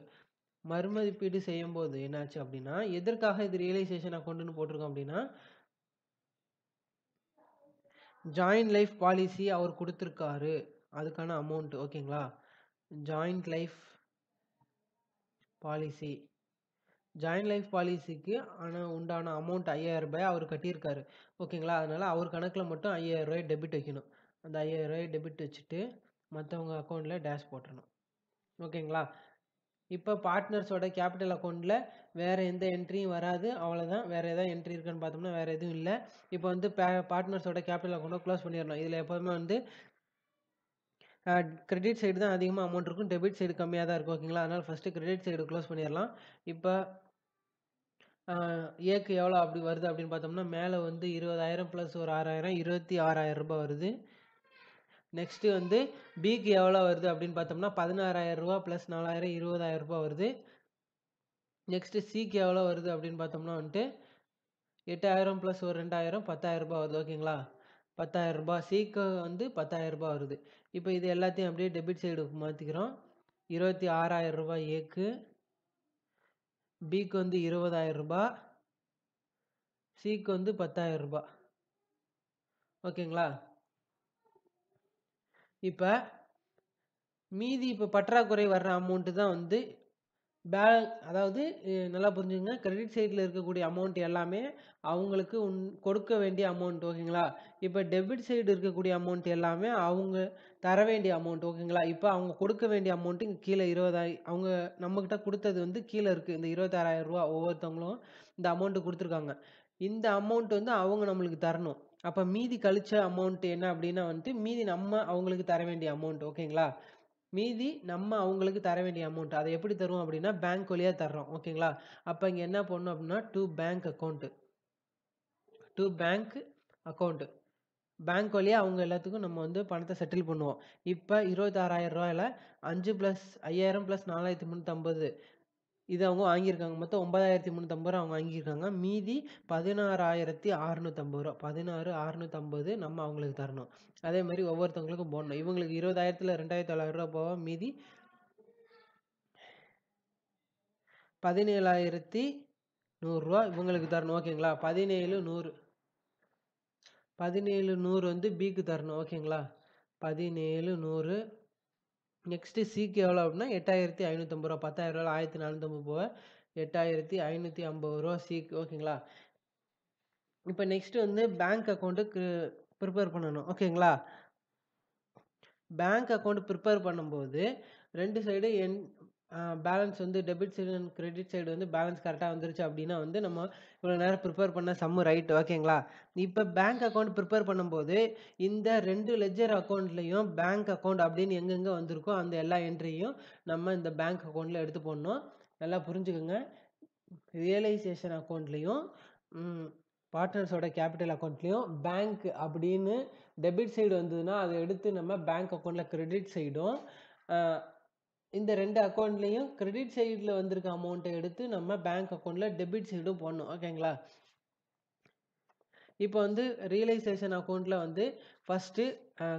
மறுமதிப்பீடு செய்யும்போது என்னாச்சு அப்படின்னா எதற்காக இது ரியலைசேஷனை கொண்டுன்னு போட்டிருக்கோம் அப்படின்னா ஜாயின்ட் லைஃப் பாலிசி அவர் கொடுத்துருக்காரு அதுக்கான அமௌண்ட் ஓகேங்களா joint life policy joint life பாலிசிக்கு ஆனால் உண்டான அமௌண்ட் ஐயாயிரம் ரூபாய் அவர் கட்டியிருக்காரு ஓகேங்களா அதனால் அவர் கணக்கில் மட்டும் ஐயாயிரம் ரூபாய் டெபிட் வைக்கணும் அந்த ஐயாயிரம் ரூபாய் டெபிட் வச்சுட்டு மற்றவங்க அக்கௌண்ட்டில் டேஷ் போட்டணும் ஓகேங்களா இப்போ பார்ட்னர்ஸோட கேபிட்டல் அக்கௌண்ட்டில் வேறு எந்த என்ட்ரியும் வராது அவ்வளோதான் வேறு எதாவது என்ட்ரி இருக்கான்னு பார்த்தோம்னா வேறு எதுவும் இல்லை இப்போ வந்து பார்ட்னர்ஸோட கேபிட்டல் அக்கௌண்ட்டை க்ளோஸ் பண்ணிடணும் இதில் எப்போதுமே வந்து கிரெடிட் சைடு தான் அதிகமாக அமௌண்ட் இருக்கும் டெபிட் சைடு கம்மியாக தான் இருக்கும் ஓகேங்களா அதனால் ஃபஸ்ட்டு கிரெடிட் சைடு க்ளோஸ் பண்ணிடலாம் இப்போ ஏக்கு எவ்வளோ அப்படி வருது அப்படின்னு பார்த்தோம்னா மேலே வந்து இருபதாயிரம் ப்ளஸ் ஒரு ஆறாயிரம் இருபத்தி ஆறாயிரம் ரூபாய் வருது நெக்ஸ்ட்டு வந்து பிக்கு எவ்வளோ வருது அப்படின்னு பார்த்தோம்னா பதினாறாயிரரூபா ப்ளஸ் நாலாயிரம் இருபதாயிரம் ரூபாய் வருது நெக்ஸ்ட்டு சிக்கு எவ்வளோ வருது அப்படின்னு பார்த்தோம்னா வந்துட்டு எட்டாயிரம் ப்ளஸ் ஒரு ரெண்டாயிரம் பத்தாயிரரூபா வருது ஓகேங்களா பத்தாயிரரூபா சீக்கு வந்து பத்தாயிரரூபா வருது இப்போ இது எல்லாத்தையும் அப்படியே டெபிட் சைடு மாற்றிக்கிறோம் இருபத்தி ஆறாயிரம் ஆறாயிரரூபா ஏக்கு பிக்கு வந்து இருபதாயிரரூபா சீக்கு வந்து பத்தாயிரரூபா ஓகேங்களா இப்போ மீதி இப்போ பற்றாக்குறை வர்ற அமௌண்ட்டு தான் வந்து பே அதாவது நல்லா புரிஞ்சுங்க கிரெடிட் சைடில் இருக்கக்கூடிய அமௌண்ட் எல்லாமே அவங்களுக்கு உன் கொடுக்க வேண்டிய அமௌண்ட் ஓகேங்களா இப்போ டெபிட் சைடு இருக்கக்கூடிய அமௌண்ட் எல்லாமே அவங்க தர வேண்டிய அமௌண்ட் ஓகேங்களா இப்போ அவங்க கொடுக்க வேண்டிய அமௌண்ட்டு இங்கே கீழே இருபதாயி அவங்க நம்மக்கிட்ட கொடுத்தது வந்து கீழே இருக்குது இந்த இருபத்தாறாயிரம் ரூபா ஒவ்வொருத்தவங்களும் இந்த அமௌண்ட்டு கொடுத்துருக்காங்க இந்த அமௌண்ட் வந்து அவங்க நம்மளுக்கு தரணும் அப்போ மீதி கழிச்ச அமௌண்ட் என்ன அப்படின்னா வந்துட்டு மீதி நம்ம அவங்களுக்கு தர வேண்டிய அமௌண்ட் ஓகேங்களா மீதி நம்ம அவங்களுக்கு தர வேண்டிய அமௌண்ட் அதை எப்படி தருவோம் அப்படின்னா பேங்க் வழியாக தர்றோம் ஓகேங்களா அப்போ இங்கே என்ன பண்ணணும் அப்படின்னா to bank account to bank account bank வழியாக அவங்க எல்லாத்துக்கும் நம்ம வந்து பணத்தை செட்டில் பண்ணுவோம் இப்போ இருபத்தாறாயிரம் ரூபாயில் அஞ்சு ப்ளஸ் ஐயாயிரம் ப்ளஸ் நாலாயிரத்தி முந்நூற்றம்பது இது அவங்க வாங்கியிருக்காங்க மொத்தம் ஒன்பதாயிரத்தி முந்நூற்றம்பது ரூபா அவங்க வாங்கியிருக்காங்க மீதி பதினாறாயிரத்தி அறநூற்றம்பது ரூபா பதினாறு அறநூற்றம்பது நம்ம அவங்களுக்கு தரணும் அதே மாதிரி ஒவ்வொருத்தவங்களுக்கும் போடணும் இவங்களுக்கு இருபதாயிரத்தில் ரெண்டாயிரத்தி தொள்ளாயிரம் ரூபா போக மீதி பதினேழாயிரத்தி நூறுரூவா இவங்களுக்கு தரணும் ஓகேங்களா பதினேழு நூறு பதினேழு நூறு வந்து பிக்கு தரணும் ஓகேங்களா பதினேழு நூறு நெக்ஸ்ட்டு சிக்கு எவ்வளோ அப்படின்னா எட்டாயிரத்தி ஐநூற்றம்பது ரூபா பத்தாயிரம் ரூபா ஆயிரத்தி நானூற்றம்பது ரூபா எட்டாயிரத்தி ஐநூற்றி ஐம்பது ரூபா சீக்கு ஓகேங்களா இப்போ நெக்ஸ்ட்டு வந்து பேங்க் அக்கௌண்ட்டு ப்ரிப்பேர் பண்ணணும் ஓகேங்களா பேங்க் அக்கௌண்ட் ப்ரிப்பேர் பண்ணும்போது ரெண்டு சைடு என் பேலன்ஸ் வந்து debit side and credit side வந்து பேலன்ஸ் கரெக்டாக வந்துருச்சு அப்படின்னா வந்து நம்ம இவ்வளோ நேரம் ப்ரிப்பேர் பண்ண சம்மு ரைட் ஓகேங்களா இப்போ பேங்க் அக்கௌண்ட் ப்ரிப்பேர் பண்ணும்போது இந்த ரெண்டு லெஜர் அக்கௌண்ட்லேயும் பேங்க் அக்கௌண்ட் அப்படின்னு எங்கெங்கே வந்திருக்கோ அந்த எல்லா என்ட்ரியும் நம்ம இந்த பேங்க் அக்கௌண்ட்டில் எடுத்து போடணும் நல்லா புரிஞ்சுக்கோங்க ரியலைசேஷன் அக்கௌண்ட்லேயும் பார்ட்னர்ஸோட கேபிட்டல் அக்கௌண்ட்லேயும் பேங்க் அப்படின்னு டெபிட் சைடு வந்ததுன்னா அதை எடுத்து நம்ம பேங்க் அக்கௌண்ட்டில் கிரெடிட் சைடும் இந்த ரெண்டு அக்கௌண்ட்லேயும் கிரெடிட் சைடில் வந்திருக்க அமௌண்ட்டை எடுத்து நம்ம பேங்க் அக்கௌண்ட்டில் டெபிட் சைடும் போடணும் ஓகேங்களா இப்போ வந்து ரியலைசேஷன் அக்கௌண்ட்டில் வந்து ஃபஸ்ட்டு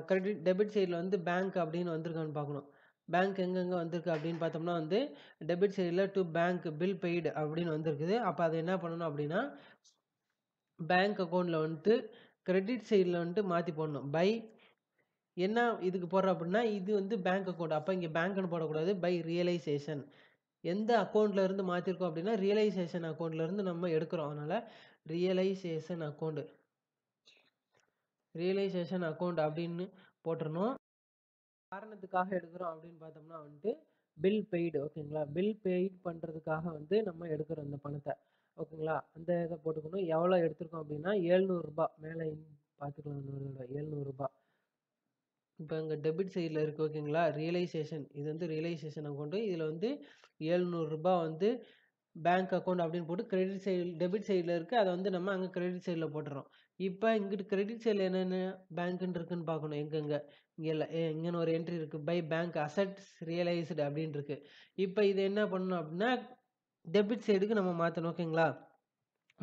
கிரெடிட் டெபிட் சைடில் வந்து பேங்க் அப்படின்னு வந்திருக்கான்னு பார்க்கணும் பேங்க் எங்கெங்கே வந்திருக்கு அப்படின்னு பார்த்தோம்னா வந்து டெபிட் சைடில் டு பேங்க் பில் பெய்டு அப்படின்னு வந்திருக்குது அப்போ அது என்ன பண்ணணும் அப்படின்னா பேங்க் அக்கௌண்ட்டில் வந்துட்டு கிரெடிட் சைடில் வந்துட்டு மாற்றி போடணும் பை என்ன இதுக்கு போடுறோம் அப்படின்னா இது வந்து பேங்க் அக்கௌண்ட் அப்போ இங்கே பேங்க்னு போடக்கூடாது பை ரியலைசேஷன் எந்த அக்கௌண்ட்டில் இருந்து மாற்றிருக்கோம் அப்படின்னா ரியலைசேஷன் அக்கௌண்ட்லேருந்து நம்ம எடுக்கிறோம் அதனால் ரியலைசேஷன் அக்கௌண்ட்டு ரியலைசேஷன் அக்கௌண்ட் அப்படின்னு போட்டுருணும் காரணத்துக்காக எடுக்கிறோம் அப்படின்னு பார்த்தோம்னா வந்துட்டு பில் பெய்டு ஓகேங்களா பில் பெய்ட் பண்ணுறதுக்காக வந்து நம்ம எடுக்கிறோம் இந்த பணத்தை ஓகேங்களா அந்த இதை போட்டுக்கணும் எவ்வளோ எடுத்திருக்கோம் அப்படின்னா ஏழ்நூறுரூபா மேலே பார்த்துக்கலாம் எழுநூறுரூபா இப்போ இங்கே டெபிட் சைடில் இருக்குது ஓகேங்களா ரியலைசேஷன் இது வந்து ரியலைசேஷன் அக்கௌண்ட்டு இதில் வந்து ஏழ்நூறுரூபா வந்து பேங்க் அக்கௌண்ட் அப்படின்னு போட்டு கிரெடிட் சைடு டெபிட் சைடில் இருக்குது அதை வந்து நம்ம அங்கே கிரெடிட் சைடில் போட்டுறோம் இப்போ இங்கிட்டு கிரெடிட் சைடில் என்னென்ன பேங்க்குன்னு இருக்குன்னு பார்க்கணும் எங்கெங்கே இங்கே இல்லை இங்கேன்னு ஒரு என்ட்ரி இருக்குது பை பேங்க் அசட்ஸ் ரியலைஸ்டு அப்படின்னு இருக்குது இப்போ இது என்ன பண்ணணும் அப்படின்னா டெபிட் சைடுக்கு நம்ம மாற்றணும் ஓகேங்களா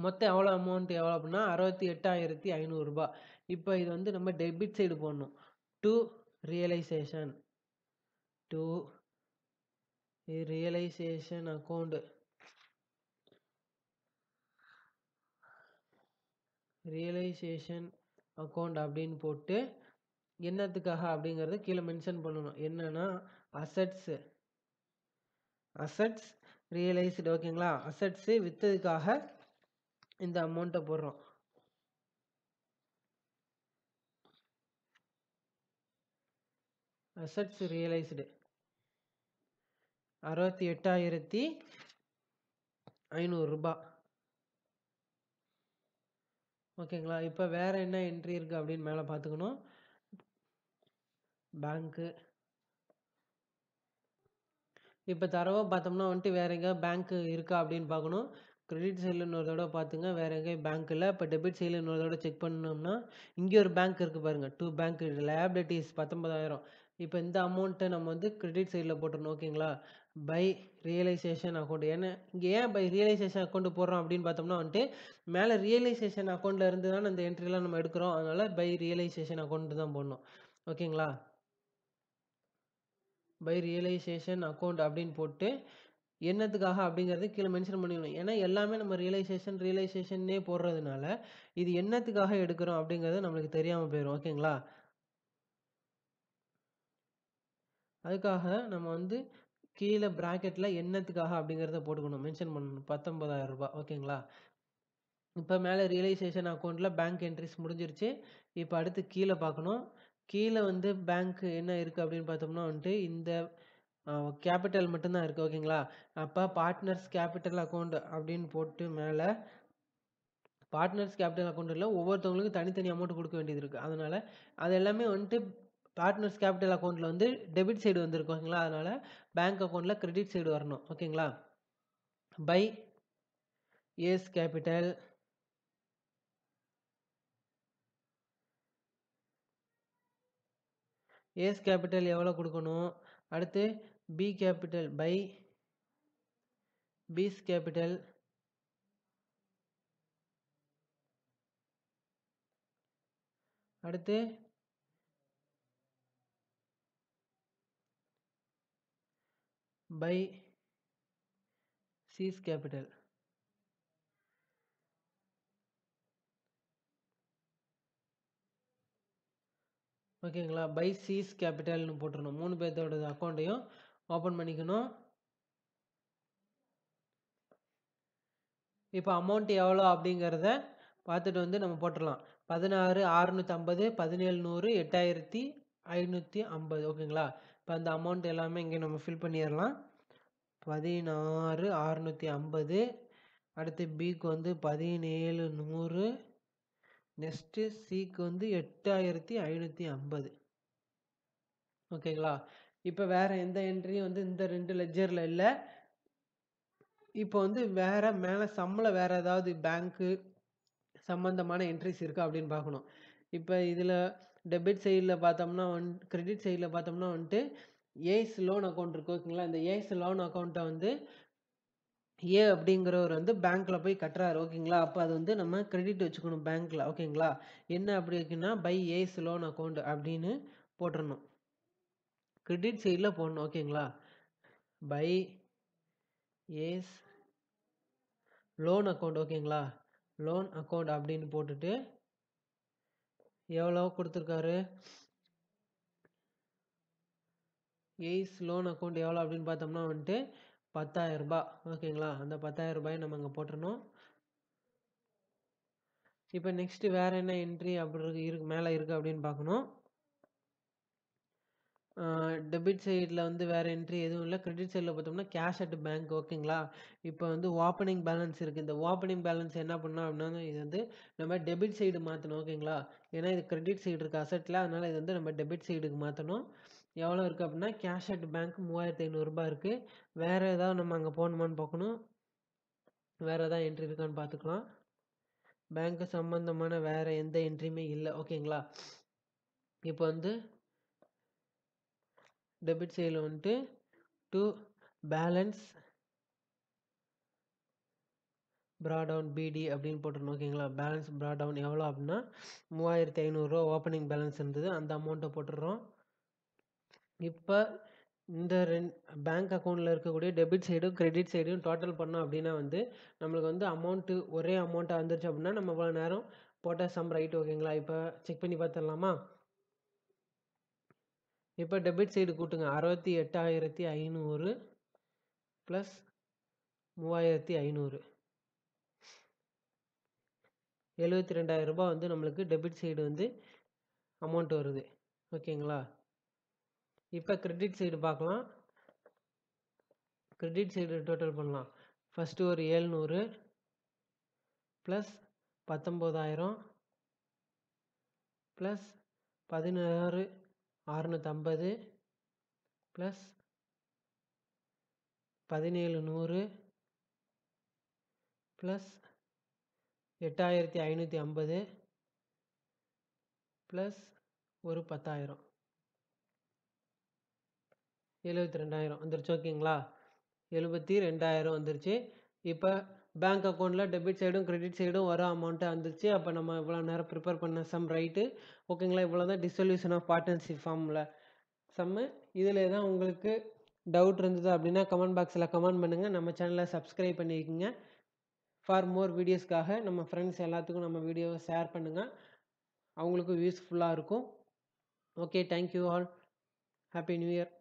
மொத்தம் எவ்வளோ அமௌண்ட் எவ்வளோ அப்படின்னா அறுபத்தி எட்டாயிரத்தி ஐநூறுரூபா இப்போ இது வந்து நம்ம டெபிட் சைடு போடணும் to realisation to realisation account realisation account அப்படின்னு போட்டு என்னத்துக்காக அப்படிங்கிறத கீழே மென்ஷன் பண்ணணும் என்னன்னா அசட்ஸு அசட்ஸ் ரியலைஸ்டு ஓகேங்களா அசட்ஸு விற்றதுக்காக இந்த அமௌண்ட்டை போடுறோம் அசட்ஸ் ரியலைஸ்டு அறுபத்தி எட்டாயிரத்தி ஐநூறுரூபா ஓகேங்களா இப்போ வேறு என்ன என்ட்ரி இருக்குது அப்படின்னு மேலே பார்த்துக்கணும் பேங்க்கு இப்போ தரவை பார்த்தோம்னா வந்துட்டு வேறு எங்கேயா பேங்க்கு இருக்கா அப்படின்னு பார்க்கணும் கிரெடிட் சைடில் ஒரு தடவை பார்த்துங்க வேறு எங்கேயும் பேங்க்கில் இப்போ டெபிட் சைடில் ஒரு தடவை செக் பண்ணோம்னா இங்கே ஒரு பேங்க் இருக்குது பாருங்கள் டூ பேங்க் லைபிலிட்டிஸ் பத்தொன்பதாயிரம் இப்போ இந்த அமௌண்ட்டை நம்ம வந்து கிரெடிட் சைடில் போட்டுருணும் ஓகேங்களா பை ரியலைசேஷன் அக்கௌண்ட் ஏன்னா இங்கே ஏன் பை ரியலைசேஷன் அக்கௌண்ட் போடுறோம் அப்படின்னு பார்த்தோம்னா வந்துட்டு மேலே ரியலைசேஷன் அக்கௌண்ட்டில் இருந்து தான் அந்த என்ட்ரிலாம் நம்ம எடுக்கிறோம் அதனால் பை ரியலைசேஷன் அக்கௌண்ட் தான் போடணும் ஓகேங்களா பை ரியலைசேஷன் அக்கௌண்ட் அப்படின்னு போட்டு என்னத்துக்காக அப்படிங்கிறது கீழே மென்ஷன் பண்ணிடணும் ஏன்னா எல்லாமே நம்ம ரியலைசேஷன் ரியலைசேஷன்னே போடுறதுனால இது என்னத்துக்காக எடுக்கிறோம் அப்படிங்கிறது நம்மளுக்கு தெரியாமல் போயிடும் ஓகேங்களா அதுக்காக நம்ம வந்து கீழே ப்ராக்கெட்டில் என்னத்துக்காக அப்படிங்கிறத போட்டுக்கணும் மென்ஷன் பண்ணணும் பத்தொம்பதாயிரம் ரூபாய் ஓகேங்களா இப்போ மேலே ரியலைசேஷன் அக்கௌண்ட்டில் பேங்க் என்ட்ரிஸ் முடிஞ்சிருச்சு இப்போ அடுத்து கீழே பார்க்கணும் கீழே வந்து பேங்க் என்ன இருக்குது அப்படின்னு பார்த்தோம்னா வந்துட்டு இந்த கேபிட்டல் மட்டும்தான் இருக்குது ஓகேங்களா அப்போ பார்ட்னர்ஸ் கேபிட்டல் அக்கௌண்ட் அப்படின்னு போட்டு மேலே பார்ட்னர்ஸ் கேபிட்டல் அக்கௌண்ட்டில் ஒவ்வொருத்தவங்களுக்கும் தனித்தனி அமௌண்ட் கொடுக்க வேண்டியது இருக்குது அதனால் அது எல்லாமே வந்துட்டு பார்ட்னர்ஸ் கேபிட்டல் அக்கௌண்ட்டில் வந்து டெபிட் சைடு வந்துருக்கு அதனால் பேங்க் அக்கௌண்ட்டில் கிரெடிட் சைடு வரணும் ஓகேங்களா by A's capital A's capital எவ்வளோ கொடுக்கணும் அடுத்து B capital by B's capital அடுத்து பை சீஸ் கேபிட்டல் ஓகேங்களா பை சீஸ் கேபிட்டல்னு போட்டுருணும் மூணு பேர்த்தோட அக்கௌண்ட்டையும் ஓப்பன் பண்ணிக்கணும் இப்போ அமௌண்ட் எவ்வளோ அப்படிங்கிறத பார்த்துட்டு வந்து நம்ம போட்டுடலாம் பதினாறு அறுநூற்றம்பது பதினேழு நூறு எட்டாயிரத்தி ஐநூற்றி ஐம்பது ஓகேங்களா இப்போ அந்த அமௌண்ட் எல்லாமே இங்கே நம்ம ஃபில் பண்ணிடலாம் பதினாறு அறநூற்றி ஐம்பது அடுத்து பிக்கு வந்து பதினேழு நூறு நெக்ஸ்ட்டு சிக்கு வந்து எட்டாயிரத்தி ஐநூற்றி ஐம்பது ஓகேங்களா இப்போ வேறு எந்த என்ட்ரியும் வந்து இந்த ரெண்டு லெஜரில் இல்லை இப்போ வந்து வேறு மேலே சம்பளம் வேறு ஏதாவது பேங்க்கு சம்மந்தமான என்ட்ரிஸ் இருக்கா அப்படின்னு பார்க்கணும் இப்போ இதில் டெபிட் சைடில் பார்த்தோம்னா வந் கிரெடிட் சைடில் பார்த்தோம்னா வந்துட்டு ஏஎஸ் லோன் அக்கௌண்ட் இருக்குது ஓகேங்களா இந்த ஏஎஸ் லோன் அக்கௌண்ட்டை வந்து ஏ அப்படிங்கிறவர் வந்து பேங்க்கில் போய் கட்டுறாரு ஓகேங்களா அப்போ அது வந்து நம்ம கிரெடிட் வச்சுக்கணும் பேங்க்கில் ஓகேங்களா என்ன அப்படி இருக்குன்னா பை ஏஎஸ் லோன் அக்கௌண்ட் அப்படின்னு போட்டுடணும் கிரெடிட் சைடில் போடணும் ஓகேங்களா பை ஏஸ் லோன் அக்கௌண்ட் ஓகேங்களா லோன் அக்கௌண்ட் அப்படின்னு போட்டுட்டு எவ்வளோ கொடுத்துருக்காரு எய்ஸ் லோன் அக்கௌண்ட் எவ்வளோ அப்படின்னு பார்த்தோம்னா வந்துட்டு பத்தாயிரரூபா ஓகேங்களா அந்த பத்தாயிரம் ரூபாயை நம்ம அங்கே போட்டுருணும் இப்போ நெக்ஸ்ட்டு வேறு என்ன என்ட்ரி அப்படி இருக்கு இருக்கு மேலே இருக்குது அப்படின்னு பார்க்கணும் டெபிட் சைடில் வந்து வேறு என்ட்ரி எதுவும் இல்லை கிரெடிட் சைடில் பார்த்தோம்னா கேஷ் அட் பேங்க் ஓகேங்களா இப்போ வந்து ஓப்பனிங் பேலன்ஸ் இருக்குது இந்த ஓப்பனிங் பேலன்ஸ் என்ன பண்ணோம் அப்படின்னா இது வந்து நம்ம டெபிட் சைடு மாற்றணும் ஓகேங்களா ஏன்னா இது கிரெடிட் சைடு இருக்க அசட்டில் அதனால் இது வந்து நம்ம டெபிட் சைடுக்கு மாற்றணும் எவ்வளோ இருக்குது அப்படின்னா கேஷ் அட் பேங்க் மூவாயிரத்து ஐநூறுரூபா இருக்குது வேறு ஏதாவது நம்ம அங்கே போகணுமான்னு பார்க்கணும் வேறு எதாவது என்ட்ரி இருக்கான்னு பார்த்துக்கலாம் பேங்க்கு சம்மந்தமான வேறு எந்த என்ட்ரியுமே இல்லை ஓகேங்களா இப்போ வந்து டெபிட் சைடில் வந்துட்டு டூ பேலன்ஸ் ப்ராடவுன் பிடி அப்படின்னு போட்டிருந்தோம் ஓகேங்களா பேலன்ஸ் ப்ராடவுன் எவ்வளோ அப்படின்னா மூவாயிரத்தி ஐநூறுரூவா ஓப்பனிங் பேலன்ஸ் இருந்தது அந்த அமௌண்ட்டை போட்டுடுறோம் இப்போ இந்த ரெண் பேங்க் அக்கௌண்ட்டில் இருக்கக்கூடிய டெபிட் சைடும் கிரெடிட் சைடும் டோட்டல் பண்ணோம் அப்படின்னா வந்து நம்மளுக்கு வந்து அமௌண்ட்டு ஒரே அமௌண்ட்டாக வந்துருச்சு அப்படின்னா நம்ம இவ்வளோ நேரம் போட்ட சம் ரைட் ஓகேங்களா இப்போ செக் பண்ணி பார்த்துடலாமா இப்போ டெபிட் சைடு கூட்டுங்க அறுபத்தி எட்டாயிரத்தி ஐநூறு ப்ளஸ் மூவாயிரத்தி ஐநூறு எழுபத்தி ரூபாய் வந்து நம்மளுக்கு டெபிட் சைடு வந்து அமௌண்ட் வருது ஓகேங்களா இப்போ கிரெடிட் சைடு பார்க்கலாம் கிரெடிட் சைடு டோட்டல் பண்ணலாம் ஃபஸ்ட்டு ஒரு ஏழ்நூறு ப்ளஸ் பத்தொம்போதாயிரம் ப்ளஸ் பதினாறு அறுநூத்தம்பது ப்ளஸ் பதினேழு நூறு ப்ளஸ் எட்டாயிரத்தி ஐநூற்றி ஐம்பது ப்ளஸ் ஒரு பத்தாயிரம் எழுபத்தி ரெண்டாயிரம் வந்துருச்சு ஓகேங்களா எழுபத்தி ரெண்டாயிரம் வந்துருச்சு இப்போ பேங்க் அக்கௌண்ட்டில் டெபிட் சைடும் கிரெடிட் சைடும் வர அமௌண்ட்டு வந்துருச்சு அப்போ நம்ம இவ்வளோ நேரம் ப்ரிப்பேர் பண்ண சம் ரைட்டு ஓகேங்களா இவ்வளோ தான் டிசல்யூஷன் ஆஃப் பார்ட்னர்ஷிப் ஃபார்மில் சம்மு இதில் தான் உங்களுக்கு டவுட் இருந்தது அப்படின்னா கமெண்ட் பாக்ஸில் கமெண்ட் பண்ணுங்கள் நம்ம சேனலை சப்ஸ்கிரைப் பண்ணிக்கோங்க ஃபார் மோர் வீடியோஸ்க்காக நம்ம ஃப்ரெண்ட்ஸ் எல்லாத்துக்கும் நம்ம வீடியோவை ஷேர் பண்ணுங்கள் அவங்களுக்கும் யூஸ்ஃபுல்லாக இருக்கும் okay thank you all happy new year